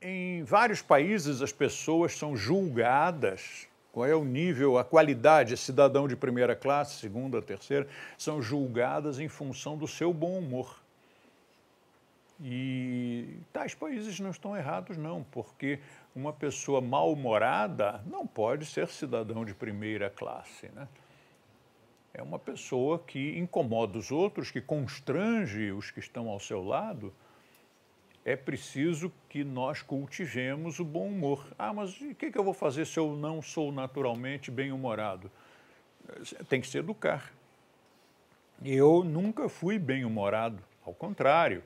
Em vários países, as pessoas são julgadas. Qual é o nível, a qualidade? Cidadão de primeira classe, segunda, terceira, são julgadas em função do seu bom humor. E tais países não estão errados, não, porque uma pessoa mal-humorada não pode ser cidadão de primeira classe. Né? É uma pessoa que incomoda os outros, que constrange os que estão ao seu lado é preciso que nós cultivemos o bom humor. Ah, mas o que, que eu vou fazer se eu não sou naturalmente bem-humorado? Eh, tem que se educar. Eu nunca fui bem-humorado, ao contrário.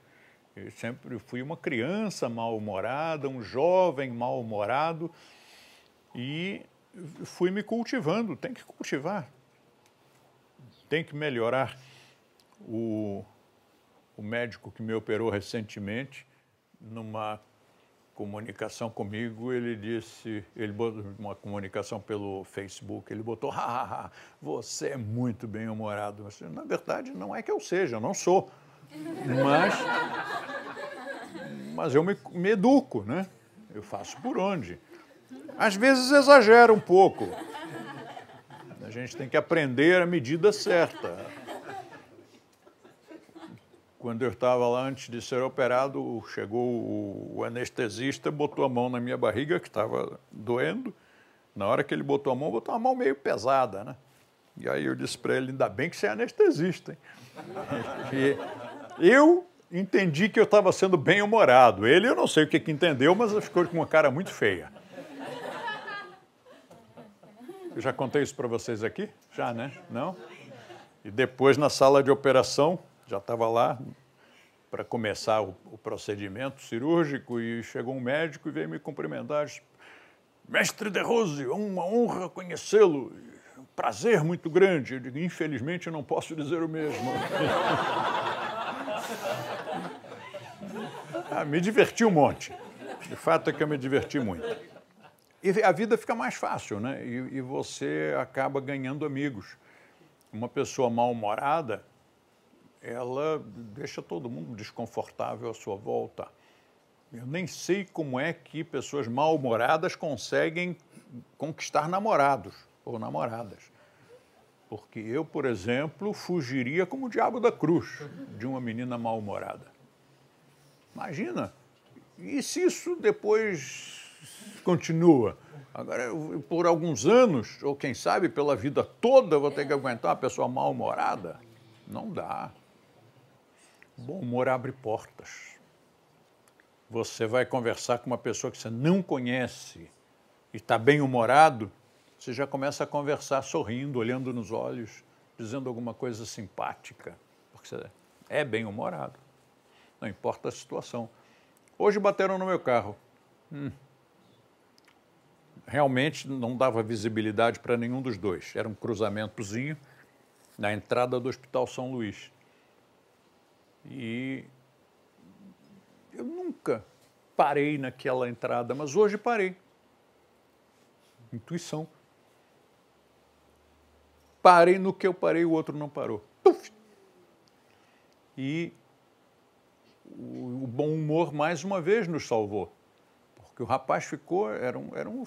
Eu sempre fui uma criança mal-humorada, um jovem mal-humorado e fui me cultivando. Tem que cultivar, tem que melhorar. O, o médico que me operou recentemente numa comunicação comigo, ele disse, ele botou uma comunicação pelo Facebook, ele botou, você é muito bem-humorado. Na verdade, não é que eu seja, eu não sou. Mas, mas eu me, me educo, né? Eu faço por onde. Às vezes exagero um pouco. A gente tem que aprender a medida certa. Quando eu estava lá, antes de ser operado, chegou o anestesista, botou a mão na minha barriga, que estava doendo. Na hora que ele botou a mão, botou uma mão meio pesada, né? E aí eu disse para ele, ainda bem que você é anestesista, hein? e eu entendi que eu estava sendo bem-humorado. Ele, eu não sei o que, que entendeu, mas ficou com uma cara muito feia. Eu já contei isso para vocês aqui? Já, né? Não? E depois, na sala de operação, já estava lá para começar o, o, procedimento cirúrgico e chegou um médico e veio me cumprimentar. Disse, Mestre De Rose, é uma honra conhecê-lo, um prazer muito grande. Eu digo, infelizmente não posso dizer o mesmo. ah, me diverti um monte. De fato é que eu me diverti muito. E a vida fica mais fácil, né? e, e você acaba ganhando amigos. Uma pessoa mal-humorada, ela deixa todo mundo desconfortável à sua volta. Eu nem sei como é que pessoas mal-humoradas conseguem conquistar namorados ou namoradas. Porque eu, por exemplo, fugiria como o diabo da cruz de uma menina mal-humorada. Imagina. E se isso depois continua? Agora, por alguns anos, ou quem sabe pela vida toda, vou ter que aguentar uma pessoa mal-humorada? Não dá. Bom humor abre portas. Você vai conversar com uma pessoa que você não conhece e está bem humorado, você já começa a conversar sorrindo, olhando nos olhos, dizendo alguma coisa simpática, porque você é bem humorado. Não importa a situação. Hoje bateram no meu carro. Hum. Realmente não dava visibilidade para nenhum dos dois. Era um cruzamentozinho na entrada do Hospital São Luís. E eu nunca parei naquela entrada, mas hoje parei. Intuição. Parei no que eu parei, o outro não parou. Puf! E o, bom humor, mais uma vez, nos salvou. Porque o rapaz ficou, era um, era um,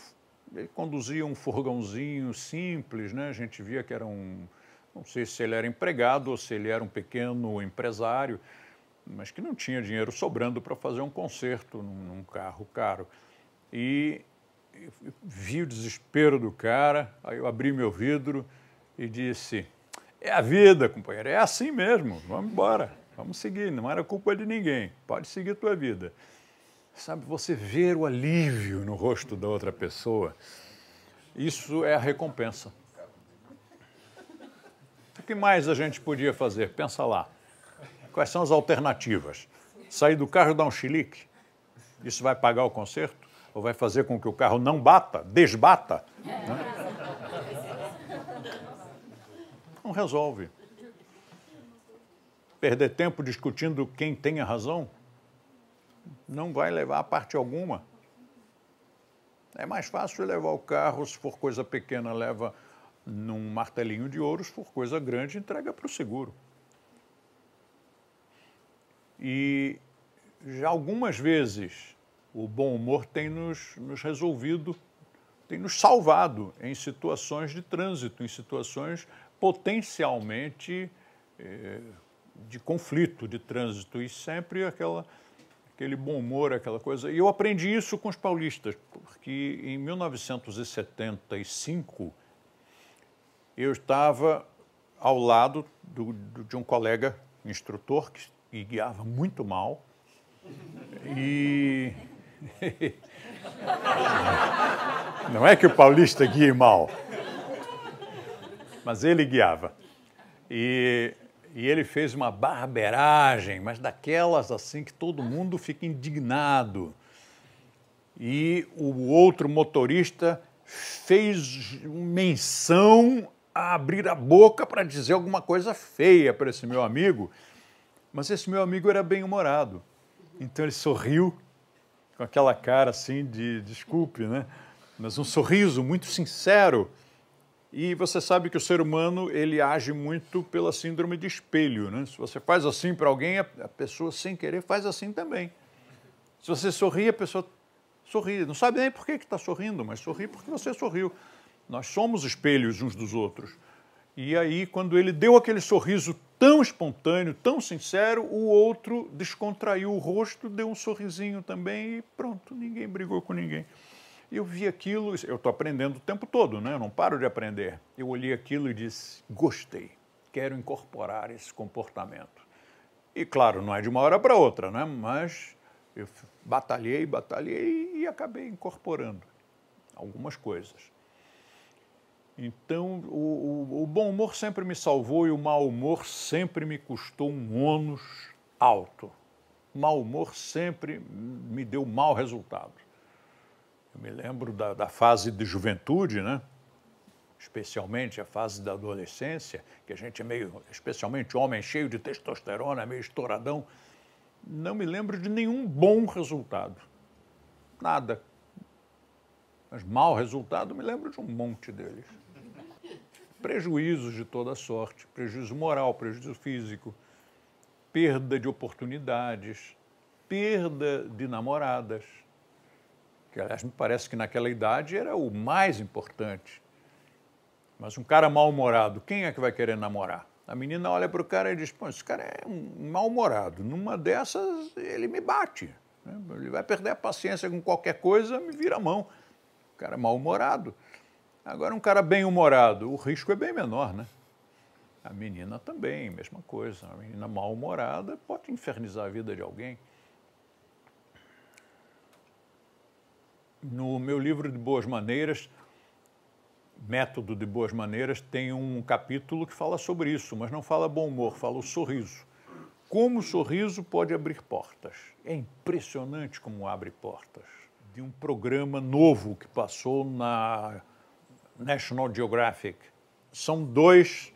ele conduzia um furgãozinho simples, né? a gente via que era um, não sei se ele era empregado ou se ele era um pequeno empresário, mas que não tinha dinheiro sobrando para fazer um conserto num, num carro caro. E vi o desespero do cara, aí eu abri meu vidro e disse: É a vida, companheiro, é assim mesmo, vamos embora, vamos seguir, não era culpa de ninguém, pode seguir tua vida. Sabe, você ver o alívio no rosto da outra pessoa, isso é a recompensa que mais a gente podia fazer? Pensa lá. Quais são as alternativas? Sair do carro e dar um chilique? Isso vai pagar o conserto? Ou vai fazer com que o carro não bata, desbata? Né? Não resolve. Perder tempo discutindo quem tem a razão não vai levar a parte alguma. É mais fácil levar o carro, se for coisa pequena, leva num martelinho de ouros por coisa grande, entrega para o seguro. E já algumas vezes o bom humor tem nos, nos resolvido, tem nos salvado em situações de trânsito, em situações potencialmente eh, de conflito de trânsito e sempre aquela aquele bom humor, aquela coisa. E eu aprendi isso com os paulistas, porque em 1975 eu estava ao lado do, do, de um colega instrutor que, que guiava muito mal. E. Não é que o paulista guie mal, mas ele guiava. E, e ele fez uma barberagem, mas daquelas assim que todo mundo fica indignado. E o outro motorista fez menção a abrir a boca para dizer alguma coisa feia para esse meu amigo. Mas esse meu amigo era bem-humorado. Então ele sorriu com aquela cara assim de desculpe, né? Mas um sorriso muito sincero. E você sabe que o ser humano ele age muito pela síndrome de espelho, né? Se você faz assim para alguém, a pessoa sem querer faz assim também. Se você sorri, a pessoa sorri. Não sabe nem por que está sorrindo, mas sorri porque você sorriu. Nós somos espelhos uns dos outros. E aí, quando ele deu aquele sorriso tão espontâneo, tão sincero, o outro descontraiu o rosto, deu um sorrisinho também e pronto, ninguém brigou com ninguém. Eu vi aquilo, eu estou aprendendo o tempo todo, né? eu não paro de aprender. Eu olhei aquilo e disse: gostei, quero incorporar esse comportamento. E claro, não é de uma hora para outra, né? mas eu batalhei, batalhei e acabei incorporando algumas coisas. Então, o, o, o, bom humor sempre me salvou e o mau humor sempre me custou um ônus alto. O mau humor sempre me deu mau resultado. Eu me lembro da, da fase de juventude, né? especialmente a fase da adolescência, que a gente é meio, especialmente homem cheio de testosterona, meio estouradão. Não me lembro de nenhum bom resultado. Nada. Mas mau resultado, me lembro de um monte deles prejuízos de toda sorte, prejuízo moral, prejuízo físico, perda de oportunidades, perda de namoradas, que aliás me parece que naquela idade era o mais importante. Mas um cara mal-humorado, quem é que vai querer namorar? A menina olha para o cara e diz: Pô, esse cara é um mal-humorado. Numa dessas, ele me bate. Né? Ele vai perder a paciência com qualquer coisa, me vira a mão. O cara é mal-humorado. Agora, um cara bem-humorado, o risco é bem menor, né? A menina também, mesma coisa. A menina mal-humorada pode infernizar a vida de alguém. No meu livro de Boas Maneiras, Método de Boas Maneiras, tem um capítulo que fala sobre isso, mas não fala bom humor, fala o sorriso. Como o sorriso pode abrir portas. É impressionante como abre portas. De um programa novo que passou na National Geographic. São dois,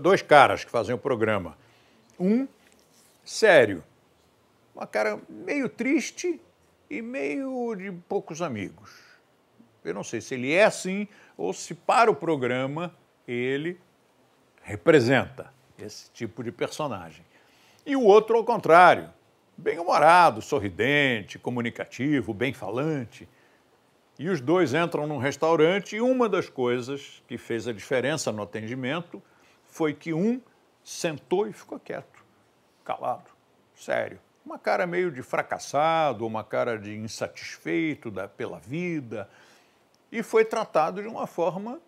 dois caras que fazem o programa. Um, sério, uma cara meio triste e meio de poucos amigos. Eu não sei se ele é assim ou se para o programa ele representa esse tipo de personagem. E o outro, ao contrário, bem-humorado, sorridente, comunicativo, bem-falante. E os dois entram num restaurante e uma das coisas que fez a diferença no atendimento foi que um sentou e ficou quieto, calado, sério. Uma cara meio de fracassado, uma cara de insatisfeito da, pela vida. E foi tratado de uma forma.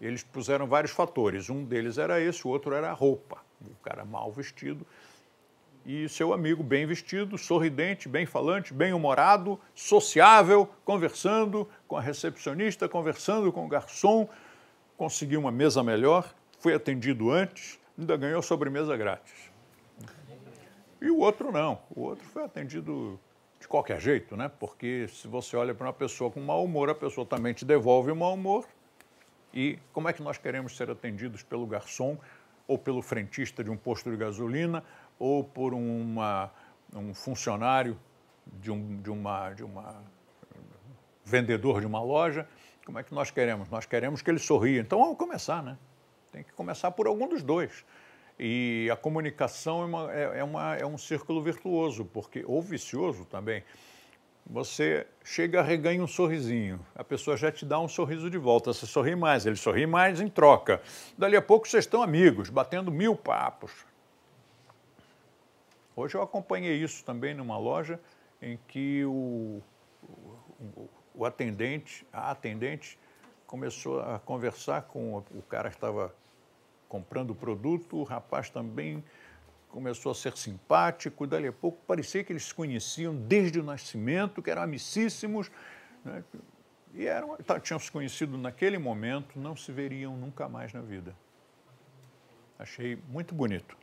Eles puseram vários fatores. Um deles era esse, o outro era a roupa. O cara mal vestido e seu amigo bem vestido, sorridente, bem falante, bem humorado, sociável, conversando com a recepcionista, conversando com o garçom, conseguiu uma mesa melhor, foi atendido antes, ainda ganhou sobremesa grátis. E o outro não, o outro foi atendido de qualquer jeito, né? Porque se você olha para uma pessoa com mau humor, a pessoa também te devolve o mau humor. E como é que nós queremos ser atendidos pelo garçom ou pelo frentista de um posto de gasolina ou por uma, um funcionário de um, de uma, de uma vendedor de uma loja. Como é que nós queremos? Nós queremos que ele sorria. Então vamos começar, né? Tem que começar por algum dos dois. E a comunicação é, uma, é, é uma, é um círculo virtuoso, porque ou vicioso também. Você chega, reganha um sorrisinho, a pessoa já te dá um sorriso de volta, você sorri mais, ele sorri mais em troca. Dali a pouco vocês estão amigos, batendo mil papos, Hoje eu acompanhei isso também numa loja em que o, o, o atendente, a atendente, começou a conversar com o cara que estava comprando o produto, o rapaz também começou a ser simpático, dali a pouco parecia que eles se conheciam desde o nascimento, que eram amicíssimos, né? e eram, tá, tinham se conhecido naquele momento, não se veriam nunca mais na vida. Achei muito bonito.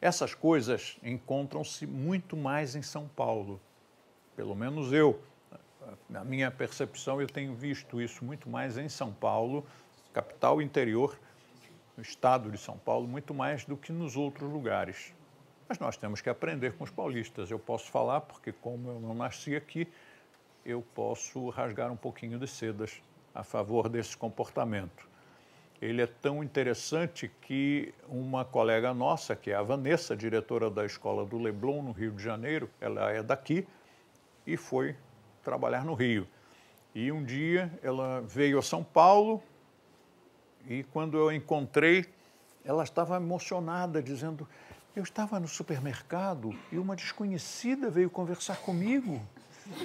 Essas coisas encontram-se muito mais em São Paulo, pelo menos eu. Na minha percepção, eu tenho visto isso muito mais em São Paulo, capital interior, no estado de São Paulo, muito mais do que nos outros lugares. Mas nós temos que aprender com os paulistas. Eu posso falar porque, como eu não nasci aqui, eu posso rasgar um pouquinho de sedas a favor desse comportamento ele é tão interessante que uma colega nossa, que é a Vanessa, diretora da escola do Leblon, no Rio de Janeiro, ela é daqui e foi trabalhar no Rio. E um dia ela veio a São Paulo e quando eu a encontrei, ela estava emocionada, dizendo: Eu estava no supermercado e uma desconhecida veio conversar comigo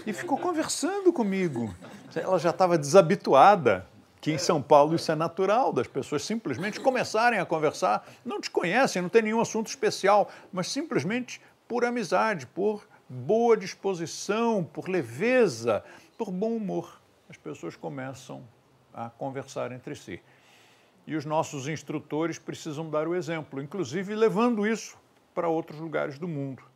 e ficou conversando comigo. Ela já estava desabituada que em São Paulo isso é natural, das pessoas simplesmente começarem a conversar, não te conhecem, não tem nenhum assunto especial, mas simplesmente por amizade, por boa disposição, por leveza, por bom humor. As pessoas começam a conversar entre si. E os nossos instrutores precisam dar o exemplo, inclusive levando isso para outros lugares do mundo.